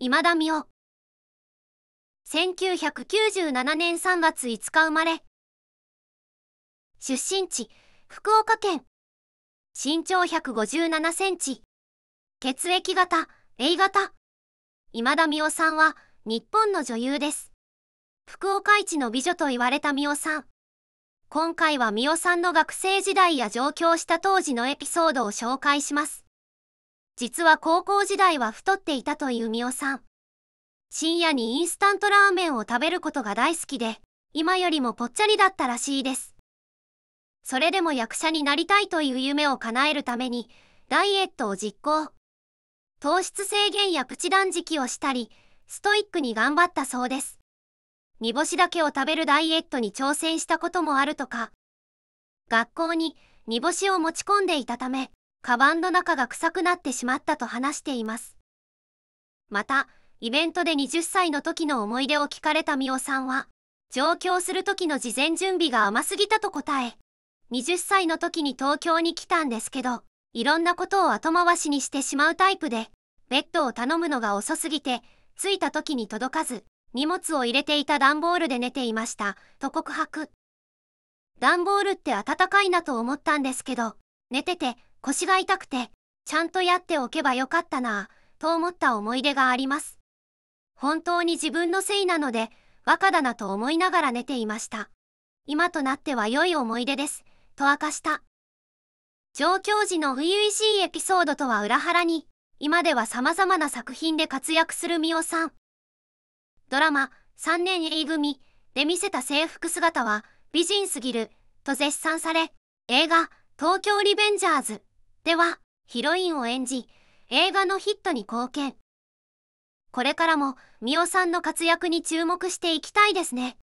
今田美桜1997年3月5日生まれ出身地福岡県身長157センチ血液型 A 型今田美桜さんは日本の女優です福岡市の美女と言われた美桜さん今回は美代さんの学生時代や上京した当時のエピソードを紹介します実は高校時代は太っていたというみおさん。深夜にインスタントラーメンを食べることが大好きで、今よりもぽっちゃりだったらしいです。それでも役者になりたいという夢を叶えるために、ダイエットを実行。糖質制限やプチ断食をしたり、ストイックに頑張ったそうです。煮干しだけを食べるダイエットに挑戦したこともあるとか。学校に煮干しを持ち込んでいたため、カバンの中が臭くなってしまったと話しています。また、イベントで20歳の時の思い出を聞かれたミオさんは、上京する時の事前準備が甘すぎたと答え、20歳の時に東京に来たんですけど、いろんなことを後回しにしてしまうタイプで、ベッドを頼むのが遅すぎて、着いた時に届かず、荷物を入れていた段ボールで寝ていました、と告白。段ボールって暖かいなと思ったんですけど、寝てて腰が痛くて、ちゃんとやっておけばよかったなぁ、と思った思い出があります。本当に自分のせいなので、若だなと思いながら寝ていました。今となっては良い思い出です、と明かした。上京時の初々しいエピソードとは裏腹に、今では様々な作品で活躍する美おさん。ドラマ、3年 A 組で見せた制服姿は美人すぎる、と絶賛され、映画、東京リベンジャーズではヒロインを演じ映画のヒットに貢献これからも美オさんの活躍に注目していきたいですね